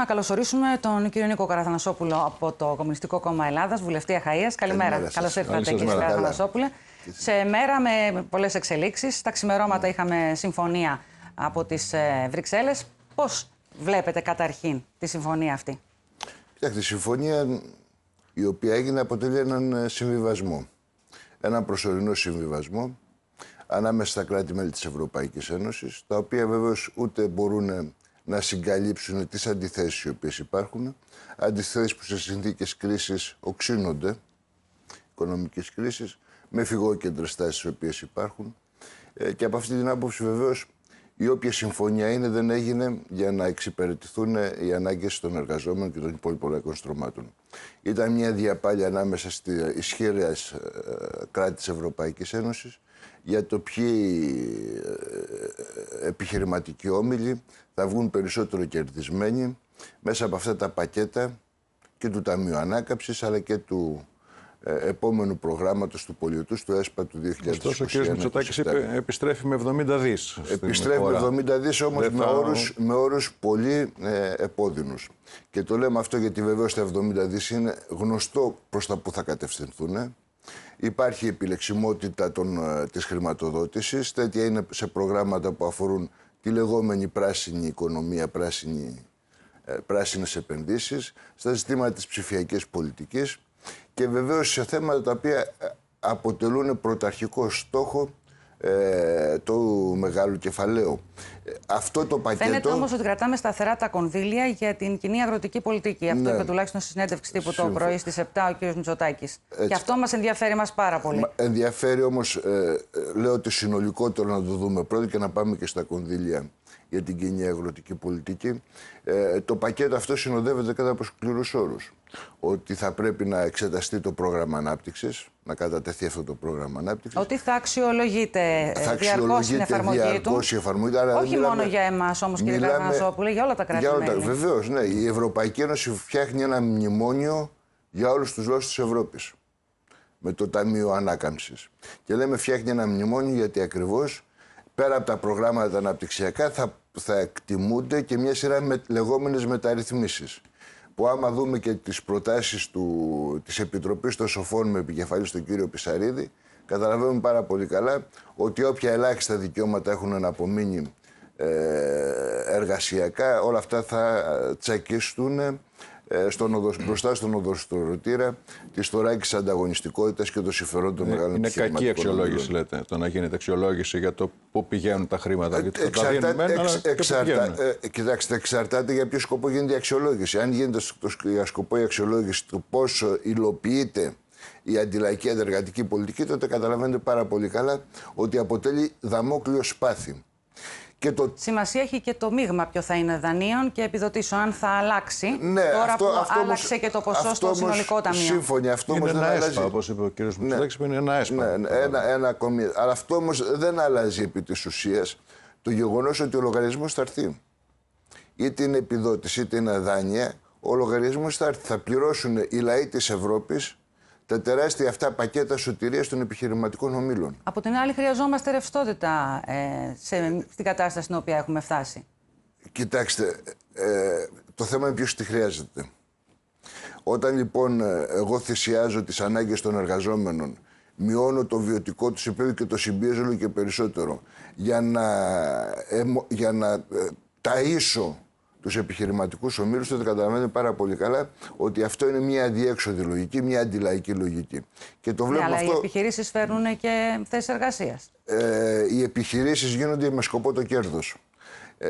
να καλωσορίσουμε τον κύριο Νίκο Καραθανασόπουλο από το Κομμουνιστικό Κόμμα Ελλάδας, βουλευτή Αχαία. Καλημέρα. Καλώς ήρθατε, κύριε Καραθανασόπουλε. Σε μέρα με πολλές εξελίξεις. Τα ξημερώματα mm. είχαμε συμφωνία από τις ε, Βρυξέλλες. Πώς βλέπετε καταρχήν τη συμφωνία αυτή, Κοιτάξτε, η συμφωνία η οποία έγινε αποτελεί έναν ε, συμβιβασμό. Έναν προσωρινό συμβιβασμό ανάμεσα στα κράτη-μέλη της Ευρωπαϊκής Ένωσης, τα οποία βεβαίως ούτε μπορούν ε, να συγκαλύψουν τις αντιθέσεις οι οποίες υπάρχουν, αντιθέσεις που σε συνθήκες κρίσης οξύνονται, οικονομικές κρίσεις, με φυγόκεντρες τάσεις οι οποίες υπάρχουν. Ε, και από αυτή την άποψη βεβαίως η όποια συμφωνία είναι δεν έγινε για να εξυπηρετηθούν οι ανάγκες των εργαζόμενων και των υπόλοιπων στρωμάτων. Ήταν μια διαπάλια ανάμεσα στη ισχυρία ε, κράτη της Ευρωπαϊκής Ένωσης για το ποιοι ε, επιχειρηματικοί όμιλοι θα βγουν περισσότερο κερδισμένοι μέσα από αυτά τα πακέτα και του Ταμείου Ανάκαψης αλλά και του ε, επόμενου προγράμματος του πολιτού του ΕΣΠΑ του 2021. Ωστόσο, ο κ. Μητσοτάκη επιστρέφει με 70 δι. Επιστρέφει με 70 δις όμως με, όρου πολύ ε, επώδυνους. Και το λέμε αυτό γιατί βεβαίως τα 70 δις είναι γνωστό προς τα που θα κατευθυνθούν. Υπάρχει επιλεξιμότητα των, ε, της χρηματοδότησης, τέτοια είναι σε προγράμματα που αφορούν τη λεγόμενη πράσινη οικονομία, πράσινη, ε, πράσινες επενδύσεις, στα ζητήματα της ψηφιακής πολιτικής και βεβαίως σε θέματα τα οποία ε, αποτελούν πρωταρχικό στόχο ε, του μεγάλου κεφαλαίου. Ε, αυτό το πακέτο. Φαίνεται όμως ότι κρατάμε σταθερά τα κονδύλια για την κοινή αγροτική πολιτική. Ναι. Αυτό είπε τουλάχιστον στη συνέντευξη τύπου το πρωί στις 7 ο κ. Μητσοτάκη. Και αυτό μας ενδιαφέρει μας πάρα πολύ. ενδιαφέρει όμως, ε, λέω ότι συνολικότερο να το δούμε πρώτο και να πάμε και στα κονδύλια για την κοινή αγροτική πολιτική. Ε, το πακέτο αυτό συνοδεύεται κατά από όρους ότι θα πρέπει να εξεταστεί το πρόγραμμα ανάπτυξης, να κατατεθεί αυτό το πρόγραμμα ανάπτυξης. Ότι θα αξιολογείται ε, διαρκώς η εφαρμογή του. Η εφαρμογή, Όχι μιλάμε, μόνο για εμάς όμως, κύριε Καραγανζόπουλε, για όλα τα κράτη-μέλη. Βεβαίως, ναι. Η Ευρωπαϊκή Ένωση φτιάχνει ένα μνημόνιο για όλους τους λόγου της Ευρώπης. Με το Ταμείο Ανάκαμψης. Και λέμε φτιάχνει ένα μνημόνιο γιατί ακριβώς πέρα από τα προγράμματα αναπτυξιακά θα, θα εκτιμούνται και μια σειρά με, λεγόμενες που άμα δούμε και τις προτάσεις του, της Επιτροπής των Σοφών με επικεφαλής στον κύριο Πισαρίδη, καταλαβαίνουμε πάρα πολύ καλά ότι όποια ελάχιστα δικαιώματα έχουν να ε, εργασιακά, όλα αυτά θα τσακιστούν ε, στον ναι. μπροστά στον οδοστορωτήρα τη θωράκη ανταγωνιστικότητας και των συμφερόντων των ναι, μεγάλων Είναι κακή αξιολόγηση, λέτε, το να γίνεται αξιολόγηση για το πού πηγαίνουν τα χρήματα. Ε, γιατί εξαρτάται, τα μένα, εξ, εξαρτά, ε, κοιτάξτε, εξαρτάται για ποιο σκοπό γίνεται η αξιολόγηση. Αν γίνεται για σκοπό η αξιολόγηση του πόσο υλοποιείται η αντιλαϊκή αντεργατική πολιτική, τότε καταλαβαίνετε πάρα πολύ καλά ότι αποτελεί δαμόκλειο σπάθι. Και το... Σημασία έχει και το μείγμα ποιο θα είναι δανείων και επιδοτήσεων, αν θα αλλάξει. Ναι, τώρα αυτό, που αυτό άλλαξε όμως, και το ποσό στο συνολικό ταμείο. σύμφωνα, αυτό όμω δεν αλλάζει. Όπως είπε ο κ. Μητσοτάκη, ναι. είναι ένα ΕΣΠΑ. Ναι, ναι, ένα, ένα ακόμη. Αλλά αυτό όμως δεν αλλάζει επί της ουσίας το γεγονός ότι ο λογαριασμός θα έρθει. Είτε είναι επιδότηση, είτε είναι δάνεια, ο λογαριασμός θα έρθει. Θα πληρώσουν οι λαοί της Ευρώπης τα τεράστια αυτά πακέτα σωτηρίας των επιχειρηματικών ομίλων. Από την άλλη χρειαζόμαστε ρευστότητα ε, σε, στην κατάσταση στην οποία έχουμε φτάσει. Κοιτάξτε, ε, το θέμα είναι ποιος τη χρειάζεται. Όταν λοιπόν ε, εγώ θυσιάζω τις ανάγκες των εργαζόμενων, μειώνω το βιωτικό τους επίπεδο και το συμπίεζω και περισσότερο για να, για να ταΐσω τους επιχειρηματικούς ομίλους, τότε καταλαβαίνουν πάρα πολύ καλά ότι αυτό είναι μια αντιέξοδη λογική, μια αντιλαϊκή λογική. Και το βλέπω ναι, αλλά οι επιχειρήσεις φέρνουν και θέσεις εργασίας. Ε, οι επιχειρήσεις γίνονται με σκοπό το κέρδος. Ε,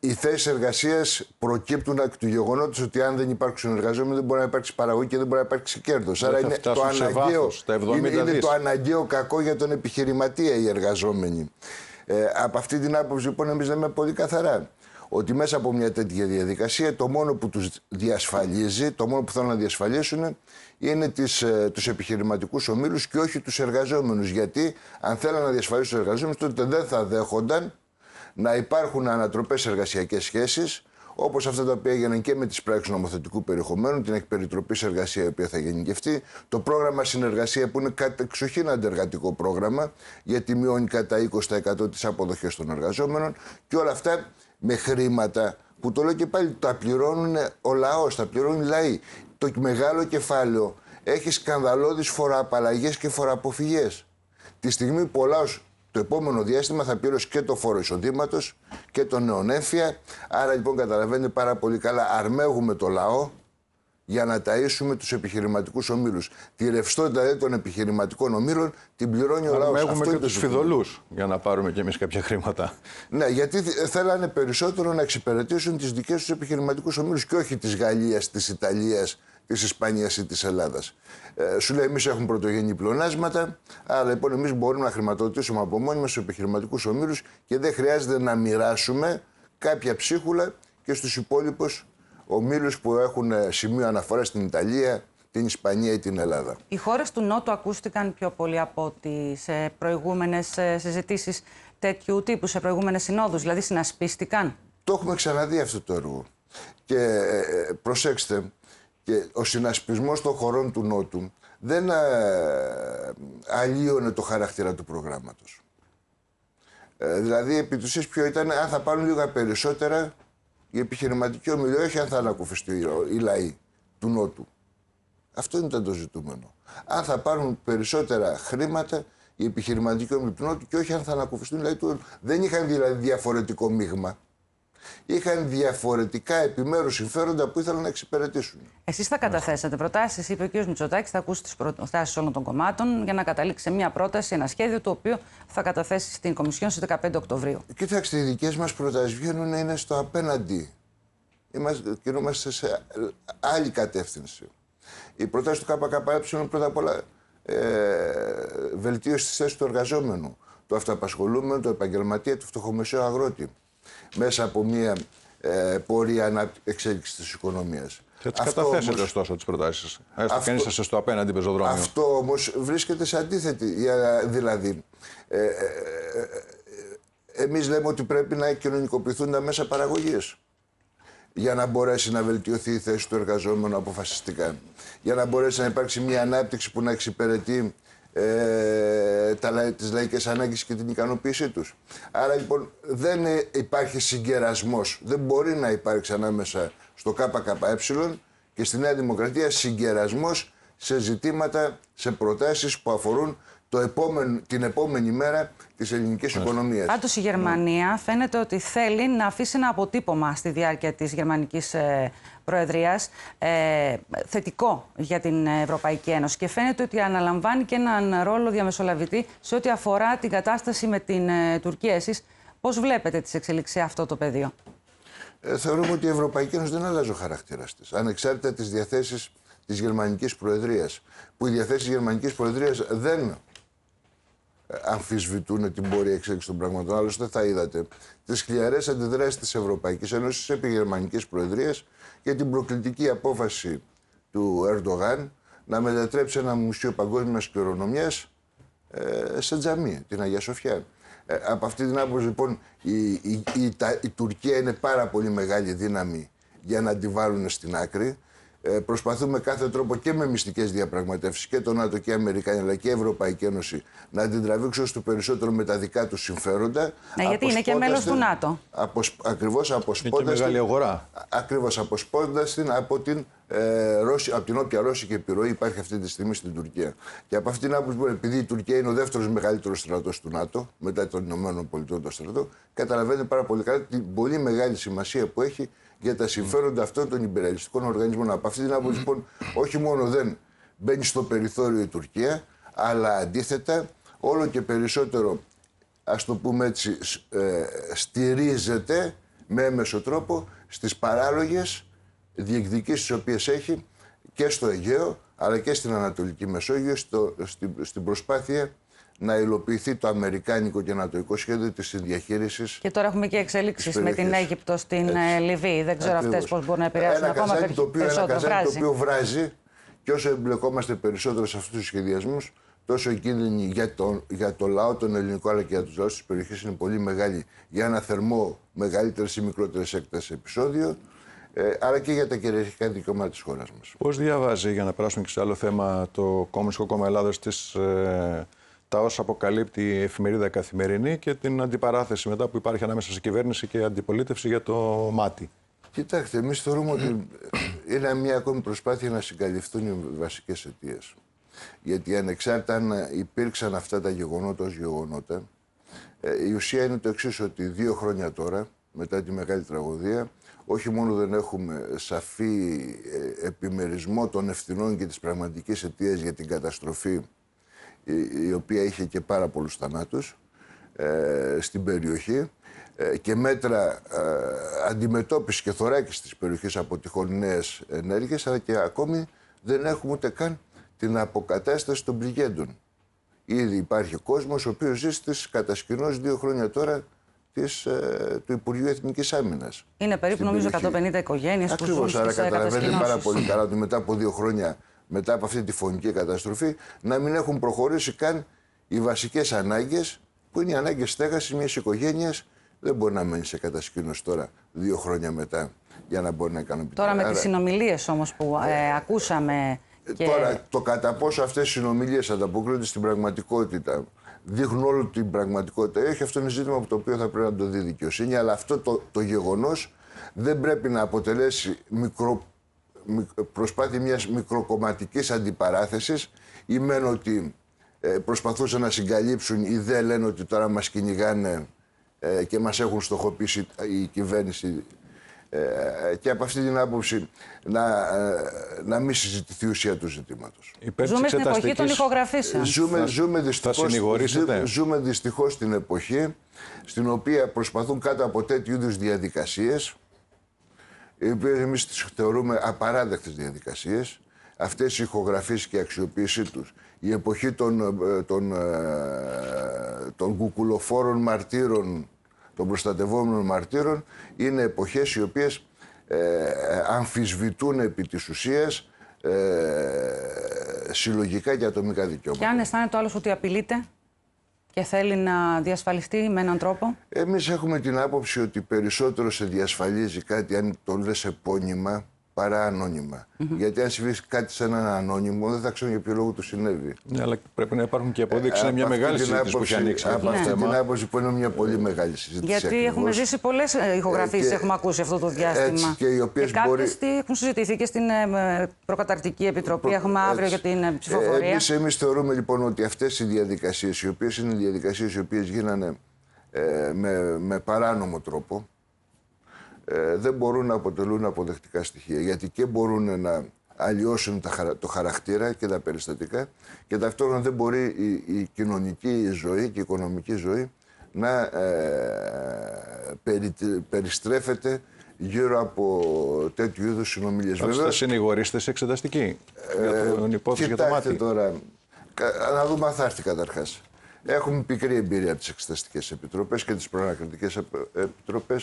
οι θέσεις εργασίας προκύπτουν από το γεγονότος ότι αν δεν υπάρξουν εργαζόμενοι δεν μπορεί να υπάρξει παραγωγή και δεν μπορεί να υπάρξει κέρδος. Άρα είναι το, αναγκαίο, βάθος, είναι, είναι το αναγκαίο κακό για τον επιχειρηματία οι εργαζόμενοι. Ε, από αυτή την άποψη λοιπόν εμείς λέμε πολύ καθαρά ότι μέσα από μια τέτοια διαδικασία το μόνο που τους διασφαλίζει, το μόνο που θέλουν να διασφαλίσουν είναι τις, ε, τους επιχειρηματικούς ομίλους και όχι τους εργαζόμενους. Γιατί αν θέλουν να διασφαλίσουν τους εργαζόμενους τότε δεν θα δέχονταν να υπάρχουν ανατροπές εργασιακές σχέσεις Όπως αυτά τα οποία έγιναν και με τις πράξεις νομοθετικού περιεχομένου, την εκπεριτροπή σε εργασία η οποία θα γενικευτεί, το πρόγραμμα συνεργασία που είναι κατεξοχήν αντεργατικό πρόγραμμα, γιατί μειώνει κατά 20% τις αποδοχές των εργαζόμενων και όλα αυτά με χρήματα που το λέω και πάλι τα πληρώνουν ο λαός, τα πληρώνουν οι λαοί. Το μεγάλο κεφάλαιο έχει σκανδαλώδεις φοροαπαλλαγές και φοροαποφυγές. Τη στιγμή που ο λαός το επόμενο διάστημα θα πληρώσει και το φόρο εισοδήματος και το νεονέφια. Άρα λοιπόν καταλαβαίνετε πάρα πολύ καλά, αρμέγουμε το λαό για να ταΐσουμε τους επιχειρηματικούς ομίλους. Τη ρευστότητα δηλαδή, των επιχειρηματικών ομίλων την πληρώνει ο λαός. Έχουμε Αυτό και τους φιδωλούς για να πάρουμε κι εμείς κάποια χρήματα. Ναι, γιατί θέλανε περισσότερο να εξυπηρετήσουν τις δικές τους επιχειρηματικούς ομίλους και όχι της Γαλλίας, της Ιταλίας, της Ισπανίας ή της Ελλάδας. Ε, σου λέει, εμείς έχουμε πρωτογενή πλονάσματα αλλά λοιπόν εμείς μπορούμε να χρηματοδοτήσουμε από μόνοι μας τους επιχειρηματικούς ομίλους και δεν χρειάζεται να μοιράσουμε κάποια ψίχουλα και στους υπόλοιπους ομίλου που έχουν ε, σημείο αναφορά στην Ιταλία, την Ισπανία ή την Ελλάδα. Οι χώρες του Νότου ακούστηκαν πιο πολύ από ότι σε προηγούμενες ε, συζητήσεις τέτοιου τύπου, σε προηγούμενες συνόδους. Δηλαδή, συνασπίστηκαν. Το έχουμε ξαναδεί αυτό το έργο. Και ε, προσέξτε, και ο συνασπισμο των χωρών του Νότου δεν αλλίωνε το χαρακτήρα του προγράμματος. δηλαδή, επί του ποιο ήταν, αν θα πάρουν λίγα περισσότερα η επιχειρηματική ομιλία, όχι αν θα ανακουφιστεί η λαοί του Νότου. Αυτό ήταν το ζητούμενο. Αν θα πάρουν περισσότερα χρήματα η επιχειρηματική ομιλία του Νότου και όχι αν θα ανακουφιστούν οι λαοί δηλαδή, του Νότου. Δεν είχαν δηλαδή διαφορετικό μείγμα είχαν διαφορετικά επιμέρους συμφέροντα που ήθελαν να εξυπηρετήσουν. Εσείς θα καταθέσατε προτάσεις, είπε ο κ. Μητσοτάκης, θα ακούσει τις προτάσει όλων των κομμάτων για να καταλήξει σε μια πρόταση, ένα σχέδιο το οποίο θα καταθέσει στην Κομισιόν στις 15 Οκτωβρίου. Κοιτάξτε, οι δικές μας προτάσεις βγαίνουν είναι στο απέναντι. Είμαστε, κινούμαστε σε άλλη κατεύθυνση. Η πρόταση του ΚΚΕ πρώτα απ' όλα ε, βελτίωση της θέσης του εργαζόμενου, του αυτοαπασχολούμενου, του επαγγελματία, του φτωχομεσαίου αγρότη μέσα από μια ε, πορεία εξέλιξη της οικονομίας. Θα τις καταθέσετε ωστόσο τις προτάσεις σας. Έστω ε, αν στο απέναντι πεζοδρόμιο. Αυτό όμως βρίσκεται σε αντίθετη. Δηλαδή, ε, ε, ε εμείς λέμε ότι πρέπει να κοινωνικοποιηθούν τα μέσα παραγωγής για να μπορέσει να βελτιωθεί η θέση του εργαζόμενου αποφασιστικά. Για να μπορέσει να υπάρξει μια ανάπτυξη που να εξυπηρετεί ε, τα, τις λαϊκές ανάγκες και την ικανοποίησή τους. Άρα λοιπόν δεν ε, υπάρχει συγκερασμός, δεν μπορεί να υπάρξει ανάμεσα στο ΚΚΕ και στη Νέα Δημοκρατία συγκερασμός σε ζητήματα, σε προτάσεις που αφορούν το επόμενο, την επόμενη μέρα της ελληνικής οικονομίας. Πάντως η Γερμανία φαίνεται ότι θέλει να αφήσει ένα αποτύπωμα στη διάρκεια της γερμανικής ε, Προεδρίας ε, θετικό για την Ευρωπαϊκή Ένωση. Και φαίνεται ότι αναλαμβάνει και έναν ρόλο διαμεσολαβητή σε ό,τι αφορά την κατάσταση με την ε, Τουρκία. Εσείς πώς βλέπετε τις εξελίξεις σε αυτό το πεδίο. Ε, θεωρούμε ότι η Ευρωπαϊκή Ένωση δεν αλλάζει ο χαρακτήρας της. Ανεξάρτητα τι διαθέσεις της Γερμανικής Προεδρίας. Που οι διαθέσεις της Γερμανικής Προεδρίας δεν ε, αμφισβητούν την πορεία εξέλιξης των πραγμάτων. Άλλωστε, θα είδατε τις χλιαρές αντιδράσεις της Ευρωπαϊκής Ένωσης επί Γερμανικής Προεδρίας για την προκλητική απόφαση του Ερντογάν να μετατρέψει ένα μουσείο παγκόσμιας κληρονομιάς ε, σε τζαμί, την Αγία Σοφιά. Ε, από αυτή την άποψη, λοιπόν, η, η, η Τουρκία είναι πάρα πολύ μεγάλη δύναμη για να τη βάλουν στην άκρη. Ε, προσπαθούμε κάθε τρόπο και με μυστικές διαπραγματεύσεις και το ΝΑΤΟ και η Αμερικανική αλλά και η Ευρωπαϊκή Ένωση να την στο περισσότερο με τα δικά τους συμφέροντα. Ναι, γιατί είναι και μέλος του ΝΑΤΟ. Ακριβώ αποσπώντα. μεγάλη την από την ε, από την όποια ρώσικη επιρροή υπάρχει αυτή τη στιγμή στην Τουρκία. Και από αυτήν την άποψη, επειδή η Τουρκία είναι ο δεύτερος μεγαλύτερος στρατός του ΝΑΤΟ, μετά των Ηνωμένων Πολιτών στρατό, καταλαβαίνετε πάρα πολύ καλά την πολύ μεγάλη σημασία που έχει για τα συμφέροντα αυτών των υπεραλιστικών οργανισμών. Από αυτή την άποψη, λοιπόν, όχι μόνο δεν μπαίνει στο περιθώριο η Τουρκία, αλλά αντίθετα όλο και περισσότερο, ας το πούμε έτσι, ε, στηρίζεται με έμεσο τρόπο στις παράλογες διεκδικήσεις τις οποίες έχει και στο Αιγαίο αλλά και στην Ανατολική Μεσόγειο στο, στην, προσπάθεια να υλοποιηθεί το αμερικάνικο και Ανατολικό σχέδιο της συνδιαχείρισης. Και τώρα έχουμε και εξελίξει με την Αίγυπτο στην Έτσι. Ε, Λιβύη. Δεν ξέρω αυτές πώς μπορούν να επηρεάσουν ένα ακόμα καζάκι το Ένα καζάκι το οποίο βράζει και όσο εμπλεκόμαστε περισσότερο σε αυτούς τους σχεδιασμούς, τόσο η κίνδυνη για, τον, για το λαό, τον ελληνικό αλλά και για τους λαούς της περιοχής είναι πολύ μεγάλη για ένα θερμό μεγαλύτερη ή μικρότερη έκταση επεισόδιο. Ε, άρα και για τα κυριαρχικά δικαιώματα της χώρας μας. Πώς διαβάζει, για να περάσουμε και σε άλλο θέμα, το Κομμουνιστικό Κόμμα Ελλάδα ε, τα όσα αποκαλύπτει η εφημερίδα καθημερινή και την αντιπαράθεση μετά που υπάρχει ανάμεσα σε κυβέρνηση και αντιπολίτευση για το μάτι. Κοιτάξτε, εμείς θεωρούμε ότι είναι μια ακόμη προσπάθεια να συγκαλυφθούν οι βασικές αιτίες. Γιατί ανεξάρτητα αν υπήρξαν αυτά τα γεγονότα ως γεγονότα, ε, η ουσία είναι το εξής, ότι δύο χρόνια τώρα, μετά τη μεγάλη τραγωδία, όχι μόνο δεν έχουμε σαφή ε, επιμερισμό των ευθυνών και της πραγματικής αιτίας για την καταστροφή η οποία είχε και πάρα πολλούς θανάτους ε, στην περιοχή ε, και μέτρα ε, αντιμετώπισης και θωράκισης της περιοχής από τυχόν νέες ενέργειες αλλά και ακόμη δεν έχουμε ούτε καν την αποκατάσταση των πληγέντων. Ήδη υπάρχει κόσμος ο οποίος ζει στις κατασκηνώσεις δύο χρόνια τώρα της, ε, του Υπουργείου Εθνικής Άμυνας. Είναι περίπου νομίζω 150 οικογένειες που Ακριβώς, άρα καταλαβαίνετε πάρα πολύ καλά ότι μετά από δύο χρόνια, μετά από αυτή τη φωνική καταστροφή, να μην έχουν προχωρήσει καν οι βασικές ανάγκες, που είναι οι ανάγκες στέγασης μιας οικογένειας. Δεν μπορεί να μένει σε κατασκήνωση τώρα, δύο χρόνια μετά, για να μπορεί να ικανοποιηθεί. Τώρα με τις συνομιλίες όμως που ε, ακούσαμε. Ε, τώρα, το κατά πόσο αυτές οι συνομιλίες ανταποκρίνονται στην πραγματικότητα δείχνουν όλη την πραγματικότητα. Έχει αυτό είναι ζήτημα από το οποίο θα πρέπει να το δει δικαιοσύνη, αλλά αυτό το, το γεγονός δεν πρέπει να αποτελέσει μικρο, προσπάθεια μιας μικροκομματικής αντιπαράθεσης ή μεν ότι ε, προσπαθούσαν να συγκαλύψουν ή δεν λένε ότι τώρα μας κυνηγάνε ε, και μας έχουν στοχοποιήσει η κυβέρνηση ε, και από αυτή την άποψη να, ε, να μην συζητηθεί η ουσία του ζητήματος. Υπέρ ζούμε στην εποχή των ηχογραφήσεων. Ζούμε, θα, ζούμε, δυστυχώς, ζούμε δυστυχώς στην εποχή στην οποία προσπαθούν κάτω από τέτοιου είδους διαδικασίες οι οποίες εμείς τις θεωρούμε απαράδεκτες διαδικασίες αυτές οι ηχογραφήσεις και η αξιοποίησή τους, η εποχή των, ε, των κουκουλοφόρων μαρτύρων των προστατευόμενων μαρτύρων είναι εποχές οι οποίες ε, αμφισβητούν επί της ουσίας ε, συλλογικά και ατομικά δικαιώματα. Και αν αισθάνεται ο ότι απειλείται και θέλει να διασφαλιστεί με έναν τρόπο. Εμείς έχουμε την άποψη ότι περισσότερο σε διασφαλίζει κάτι αν το λες επώνυμα παρά ανώνυμα. Γιατί αν συμβεί κάτι σε έναν ανώνυμο, δεν θα ξέρουν για ποιο λόγο του συνέβη. Ναι, αλλά πρέπει να υπάρχουν και απόδειξει. Ε, είναι μια μεγάλη συζήτηση που έχει ανοίξει. Από αυτή την άποψη που είναι μια πολύ μεγάλη συζήτηση. Γιατί έχουμε ζήσει πολλές ε, ηχογραφίε, έχουμε ακούσει αυτό το διάστημα. και οι οποίες ε, μπορεί. Έχουν συζητηθεί και στην προκαταρτική επιτροπή. Έχουμε αύριο για την ψηφοφορία. Εμείς θεωρούμε λοιπόν ότι αυτές οι διαδικασίες, οι οποίες είναι διαδικασίες οι οποίες γίνανε με, με παράνομο τρόπο, ε, δεν μπορούν να αποτελούν αποδεκτικά στοιχεία. Γιατί και μπορούν να αλλοιώσουν τα, το χαρακτήρα και τα περιστατικά και ταυτόχρονα δεν μπορεί η, η κοινωνική ζωή και η οικονομική ζωή να ε, περι, περιστρέφεται γύρω από τέτοιου είδους συνομιλίες. Θα Θα συνηγορήσετε σε εξεταστική ε, για τον υπόθεση για το μάτι. τώρα. Να δούμε αν θα έρθει καταρχάς. Έχουμε πικρή εμπειρία από τις εξεταστικές επιτροπές και τις προανακριτικές επιτροπέ.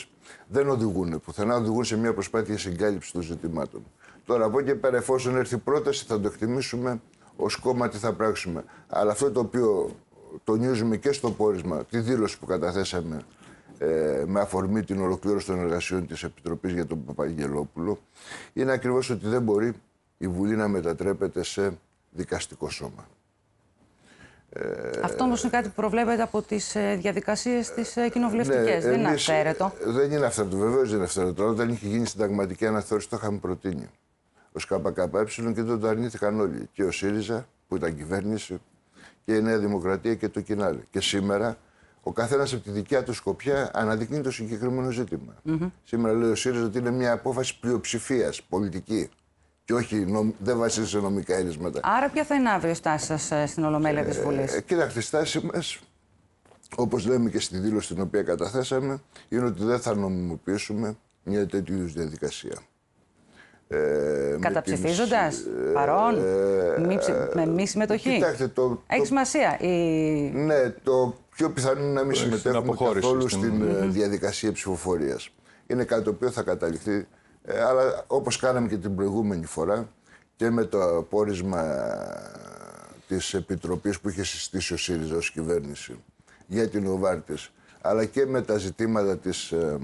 Δεν οδηγούν πουθενά, οδηγούν σε μια προσπάθεια συγκάλυψης των ζητημάτων. Τώρα από εκεί πέρα, εφόσον έρθει πρόταση, θα το εκτιμήσουμε ως κόμμα τι θα πράξουμε. Αλλά αυτό το οποίο τονίζουμε και στο πόρισμα, τη δήλωση που καταθέσαμε ε, με αφορμή την ολοκλήρωση των εργασιών της Επιτροπής για τον Παπαγγελόπουλο, είναι ακριβώς ότι δεν μπορεί η Βουλή να μετατρέπεται σε δικαστικό σώμα. Ε, αυτό όμως είναι κάτι που προβλέπεται από τις ε, διαδικασίες τις ε, κοινοβουλευτικές. Ναι, δεν είναι αυθαίρετο. Δεν είναι αυθαίρετο, βεβαίως δεν είναι αυθαίρετο. Όταν είχε γίνει συνταγματική αναθεώρηση, το είχαμε προτείνει ως ΚΚΕ και το αρνήθηκαν όλοι. Και ο ΣΥΡΙΖΑ που ήταν κυβέρνηση, και η Νέα Δημοκρατία και το Κινάλ. Και σήμερα ο καθένας από τη δικιά του σκοπιά αναδεικνύει το συγκεκριμένο ζήτημα. Σήμερα λέει ο ΣΥΡΙΖΑ ότι είναι μια απόφαση πλειοψηφίας πολιτική και όχι νομ, δεν βασίζεται σε νομικά έρισματα. Άρα, ποια θα είναι αύριο η στάση σα ε, στην Ολομέλεια της Βουλή. Ε, κοίταξτε, η στάση μας, όπως λέμε και στη δήλωση την οποία καταθέσαμε, είναι ότι δεν θα νομιμοποιήσουμε μια τέτοιου είδους διαδικασία. Ε, Καταψηφίζοντα, ε, παρόν, ε, μη, ε, με μη συμμετοχή. Κοιτάξτε, το, Έχει σημασία. Η... Ναι, το πιο πιθανό είναι να μην συμμετέχουμε καθόλου στην, στην ε, διαδικασία ψηφοφορίας. Είναι κάτι το οποίο θα καταληφθεί ε, αλλά όπως κάναμε και την προηγούμενη φορά και με το πόρισμα της Επιτροπής που είχε συστήσει ο ΣΥΡΙΖΑ ως κυβέρνηση για την Οβάρτης, αλλά και με τα ζητήματα της ε,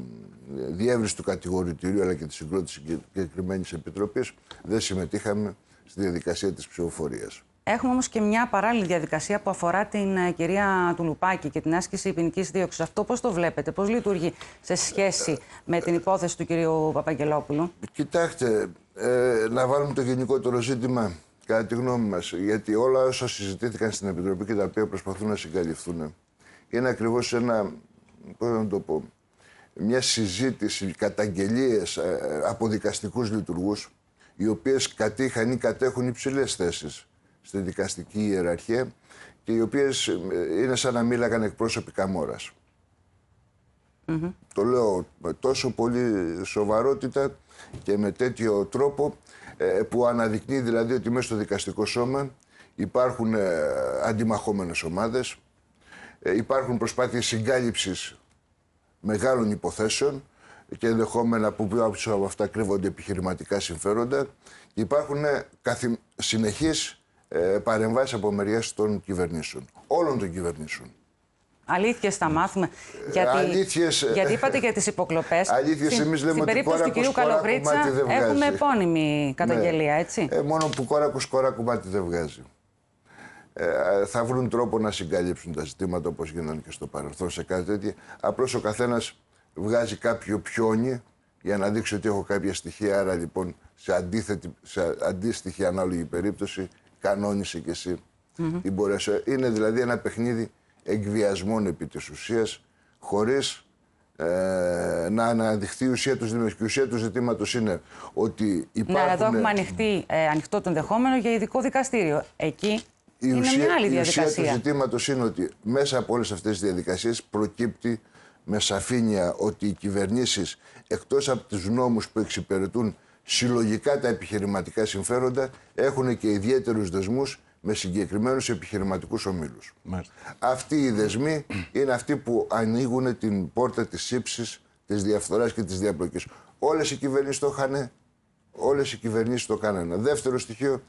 διεύρυνσης του κατηγορητηρίου αλλά και της συγκρότησης συγκεκριμένης Επιτροπής, δεν συμμετείχαμε στη διαδικασία της ψηφοφορίας. Έχουμε όμως και μια παράλληλη διαδικασία που αφορά την ε, κυρία Τουλουπάκη και την άσκηση ποινικής δίωξης. Αυτό πώς το βλέπετε, πώς λειτουργεί σε σχέση με την υπόθεση του κυρίου Παπαγγελόπουλου. Κοιτάξτε, ε, να βάλουμε το γενικότερο ζήτημα κατά τη γνώμη μας. Γιατί όλα όσα συζητήθηκαν στην Επιτροπή και τα οποία προσπαθούν να συγκαλυφθούν είναι ακριβώς ένα. Πώς να το πω. Μια συζήτηση, καταγγελίες ε, ε, από δικαστικούς λειτουργούς, οι οποίες κατήχαν ή κατέχουν υψηλές θέσεις στη δικαστική ιεραρχία και οι οποίες ε, είναι σαν να μίλαγαν καμόρα. Το λέω με τόσο πολύ σοβαρότητα και με τέτοιο τρόπο ε, που αναδεικνύει δηλαδή ότι μέσα στο δικαστικό σώμα υπάρχουν ε, αντιμαχόμενες ομάδες, υπάρχουν προσπάθειες συγκάλυψης μεγάλων υποθέσεων και ενδεχόμενα που πιο από αυτά κρύβονται επιχειρηματικά συμφέροντα. Υπάρχουν συνεχείς ε, παρεμβάσεις από μεριά των κυβερνήσεων. Όλων των κυβερνήσεων. Αλήθειες θα μάθουμε. Ε, γιατί, Αλήθειες... Ε, γιατί είπατε για τις υποκλοπές. Αλήθειες, εμείς λέμε Στην περίπτωση του κ. Καλοβρίτσα, έχουμε επώνυμη ναι. καταγγελία, έτσι. μόνο που κόρα κουσκόρα κουμάτι δεν βγάζει. Ε, θα βρουν τρόπο να συγκαλύψουν τα ζητήματα όπως γίνανε και στο παρελθόν σε κάτι τέτοιο. Απλώς ο καθένας βγάζει κάποιο πιόνι για να δείξει ότι έχω κάποια στοιχεία. Άρα λοιπόν σε, σε αντίστοιχη ανάλογη περίπτωση κανόνισε κι εσύ Είναι δηλαδή ένα παιχνίδι εκβιασμών επί της ουσίας, χωρίς ε, να αναδειχθεί η ουσία τους ζητήματο. η ουσία του ζητήματος είναι ότι υπάρχουν. Ναι, εδώ έχουμε ανοιχτή, ε, ανοιχτό το ενδεχόμενο για ειδικό δικαστήριο. Εκεί η είναι μια άλλη διαδικασία. Η ουσία του ζητήματος είναι ότι μέσα από όλες αυτές τις διαδικασίες προκύπτει με σαφήνεια ότι οι κυβερνήσεις εκτός από τους νόμους που εξυπηρετούν συλλογικά τα επιχειρηματικά συμφέροντα έχουν και ιδιαίτερους δεσμούς με συγκεκριμένους επιχειρηματικούς ομίλους. Αυτοί οι δεσμοί είναι αυτοί που ανοίγουν την πόρτα της ύψης, της διαφθοράς και της διαπλοκής. Όλες οι κυβερνήσεις το είχαν, όλες οι κυβερνήσεις το κάνανε. Δεύτερο στοιχείο,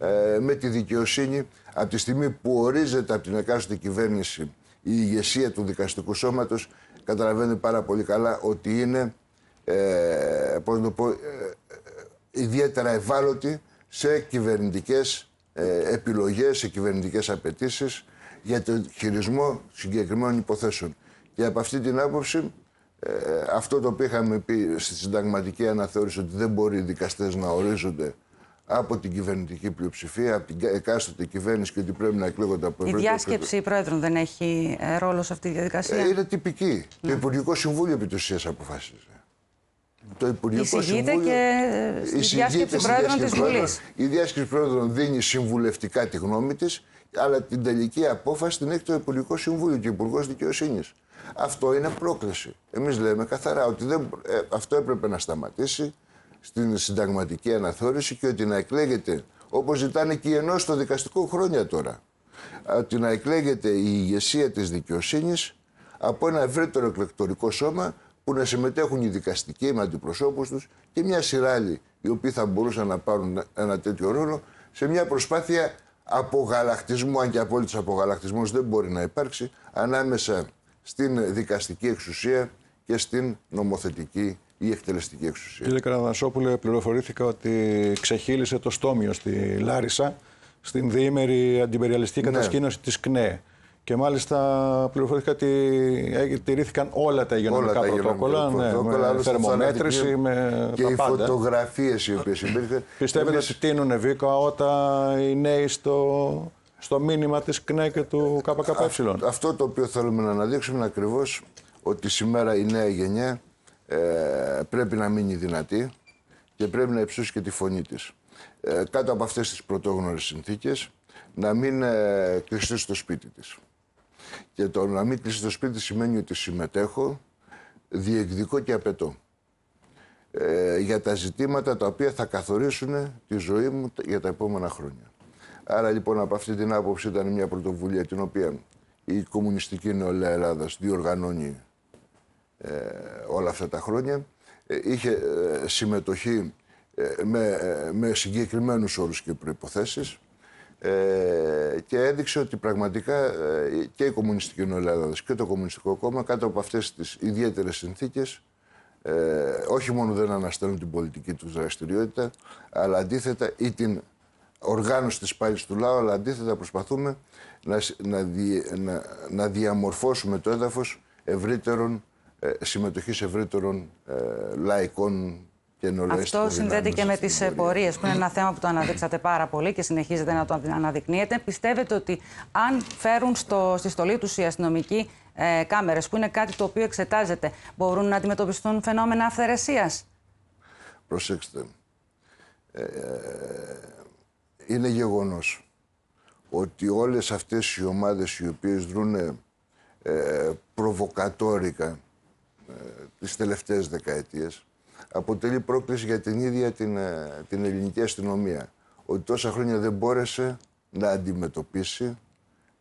ε, με τη δικαιοσύνη, από τη στιγμή που ορίζεται από την εκάστοτε κυβέρνηση η ηγεσία του δικαστικού σώματος, καταλαβαίνει πάρα πολύ καλά ότι είναι ε, πώς να πω, ε, ε, ιδιαίτερα ευάλωτη σε κυβερνητικές ε, επιλογές, σε κυβερνητικές απαιτήσεις για τον χειρισμό συγκεκριμένων υποθέσεων. Και από αυτή την άποψη, αυτό το οποίο είχαμε πει στη συνταγματική αναθεώρηση ότι δεν μπορεί οι δικαστές να ορίζονται από την κυβερνητική πλειοψηφία, από την εκάστοτε κυβέρνηση και ότι πρέπει να εκλέγονται από ευρύτερο Η διάσκεψη πρόεδρων δεν έχει ρόλο σε αυτή τη διαδικασία. είναι τυπική. Το ναι. Υπουργικό Συμβούλιο επί ουσίας αποφάσισε το Υπουργικό Συμβούλιο. και ε, στη διάσκεψη πρόεδρων της Βουλής. Η διάσκεψη πρόεδρων δίνει συμβουλευτικά τη γνώμη της, αλλά την τελική απόφαση την έχει το Υπουργικό Συμβούλιο και ο Υπουργός Δικαιοσύνης. Αυτό είναι πρόκληση. Εμείς λέμε καθαρά ότι δεν, ε, αυτό έπρεπε να σταματήσει στην συνταγματική αναθεώρηση και ότι να εκλέγεται, όπως ζητάνε και οι ενό στο δικαστικό χρόνια τώρα, ότι να εκλέγεται η ηγεσία της δικαιοσύνης από ένα ευρύτερο εκλεκτορικό σώμα που να συμμετέχουν οι δικαστικοί με αντιπροσώπους τους και μια σειρά άλλοι οι οποίοι θα μπορούσαν να πάρουν ένα τέτοιο ρόλο σε μια προσπάθεια απογαλακτισμού, αν και απόλυτος απογαλακτισμός δεν μπορεί να υπάρξει, ανάμεσα στην δικαστική εξουσία και στην νομοθετική η εκτελεστική εξουσία. Κύριε Καραδασόπουλε, πληροφορήθηκα ότι ξεχύλισε το στόμιο στη Λάρισα στην διήμερη αντιπεριαλιστική ναι. κατασκήνωση ναι. της ΚΝΕ. Και μάλιστα πληροφορήθηκα ότι τηρήθηκαν όλα τα υγειονομικά όλα τα πρωτόκολλα. πρωτόκολλα ναι, με θερμομέτρηση, με και οι φωτογραφίες οι οποίες υπήρχαν. Πιστεύετε ότι τίνουν Βίκο, όταν οι νέοι στο, στο μήνυμα της ΚΝΕ και του ΚΚΕ. Α, αυτό το οποίο θέλουμε να αναδείξουμε είναι ακριβώς ότι σήμερα η νέα γενιά ε, πρέπει να μείνει δυνατή και πρέπει να υψώσει και τη φωνή της. Ε, κάτω από αυτές τις πρωτόγνωρες συνθήκες, να μην ε, κλειστεί στο σπίτι της. Και το να μην κλείσει το σπίτι σημαίνει ότι συμμετέχω, διεκδικώ και απαιτώ. Ε, για τα ζητήματα τα οποία θα καθορίσουν τη ζωή μου για τα επόμενα χρόνια. Άρα λοιπόν από αυτή την άποψη ήταν μια πρωτοβουλία την οποία η κομμουνιστική νεολαία Ελλάδα διοργανώνει ε, όλα αυτά τα χρόνια. Ε, είχε συμμετοχή με, με συγκεκριμένους όρους και προϋποθέσεις ε, και έδειξε ότι πραγματικά ε, και η κομμουνιστική Ελλάδα και το Κομμουνιστικό Κόμμα κάτω από αυτές τις ιδιαίτερες συνθήκες ε, όχι μόνο δεν αναστέλνουν την πολιτική τους δραστηριότητα αλλά αντίθετα ή την οργάνωση της πάλης του λαού αλλά αντίθετα προσπαθούμε να, να, διαμορφώσουμε το έδαφος ευρύτερων ε, συμμετοχής ευρύτερων λαϊκών αυτό συνδέεται και με τις πορείες, που είναι ένα θέμα που το αναδείξατε πάρα πολύ και συνεχίζετε να το αναδεικνύετε. Πιστεύετε ότι αν φέρουν στο, στη στολή τους οι αστυνομικοί ε, κάμερες, που είναι κάτι το οποίο εξετάζεται, μπορούν να αντιμετωπιστούν φαινόμενα αυθαιρεσίας. Προσέξτε. Ε, είναι γεγονός ότι όλες αυτές οι ομάδες οι οποίες δρούν ε, προβοκατόρικα ε, τις τελευταίες δεκαετίες αποτελεί πρόκληση για την ίδια την, ε, την ελληνική αστυνομία. Ότι τόσα χρόνια δεν μπόρεσε να αντιμετωπίσει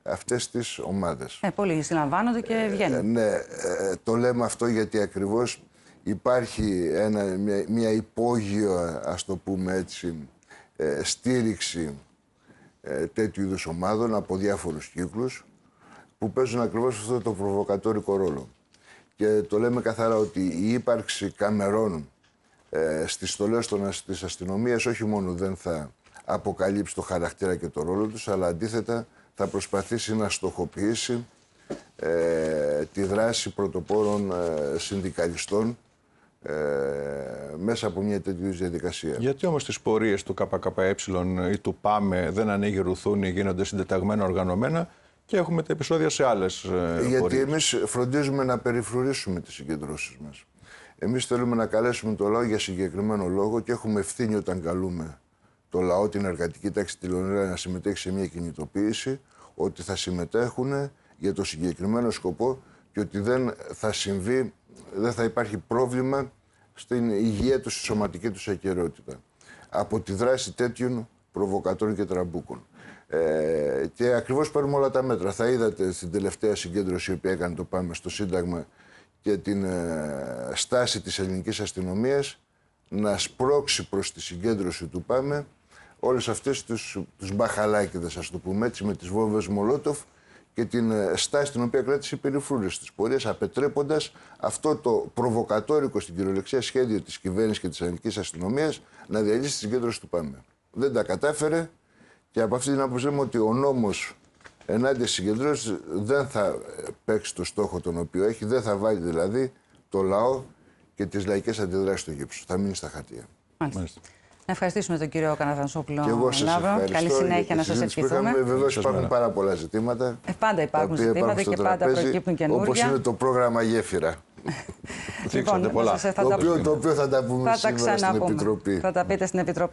αυτές τις ομάδες. Ε, πολλοί συλλαμβάνονται και ε, βγαίνουν. Ε, ναι, το λέμε αυτό γιατί ακριβώς υπάρχει ένα, μια, υπόγειο, ας το πούμε έτσι, στήριξη τέτοιου είδους ομάδων από διάφορους κύκλους που παίζουν ακριβώς αυτό το προβοκατόρικο ρόλο. Και το λέμε καθαρά ότι η ύπαρξη καμερών ε, στις στολές της αστυνομίας όχι μόνο δεν θα αποκαλύψει το χαρακτήρα και το ρόλο τους, αλλά αντίθετα θα προσπαθήσει να στοχοποιήσει ε, τη δράση πρωτοπόρων ε, συνδικαλιστών ε, μέσα από μια τέτοια διαδικασία. Γιατί όμως τις πορείες του ΚΚΕ ή του ΠΑΜΕ δεν ρουθούν ή γίνονται συντεταγμένα οργανωμένα και έχουμε τα επεισόδια σε άλλες ε, Γιατί πορείες. εμείς φροντίζουμε να περιφρουρήσουμε τις συγκεντρώσεις μας. Εμείς θέλουμε να καλέσουμε το λαό για συγκεκριμένο λόγο και έχουμε ευθύνη όταν καλούμε το λαό, την εργατική τάξη, τη να συμμετέχει σε μια κινητοποίηση, ότι θα συμμετέχουν για το συγκεκριμένο σκοπό και ότι δεν θα συμβεί, δεν θα υπάρχει πρόβλημα στην υγεία τους, στη σωματική τους ακαιρεότητα. Από τη δράση τέτοιων προβοκατών και τραμπούκων. Ε, και ακριβώς παίρνουμε όλα τα μέτρα. Θα είδατε στην τελευταία συγκέντρωση που έκανε το Πάμε στο Σύνταγμα και την ε, στάση της ελληνικής αστυνομίας να σπρώξει προς τη συγκέντρωση του ΠΑΜΕ όλες αυτές τους, τους μπαχαλάκιδες, ας το πούμε έτσι, με τις βόμβες Μολότοφ και την ε, στάση την οποία κράτησε η περιφρούρηση της πορείας, απετρέποντας αυτό το προβοκατόρικο στην κυριολεξία σχέδιο της κυβέρνησης και της ελληνικής αστυνομίας να διαλύσει τη συγκέντρωση του ΠΑΜΕ. Δεν τα κατάφερε και από αυτή την άποψη ότι ο νόμος ενάντια συγκεντρώσεις δεν θα παίξει το στόχο τον οποίο έχει, δεν θα βάλει δηλαδή το λαό και τις λαϊκές αντιδράσεις του γύψου. Θα μείνει στα χαρτιά. Μάλιστα. Να ευχαριστήσουμε τον κύριο Καναφανσόπουλο. Και εγώ ευχαριστώ. Καλή συνέχεια να σα ευχηθούμε. Βεβαίω υπάρχουν πάρα πολλά ζητήματα. Ε, πάντα υπάρχουν ζητήματα και πάντα προκύπτουν καινούργια. Όπως είναι το πρόγραμμα Γέφυρα. λοιπόν, πολλά. το, οποίο, το οποίο θα τα πούμε θα στην Επιτροπή. Θα τα πείτε στην Επιτροπή.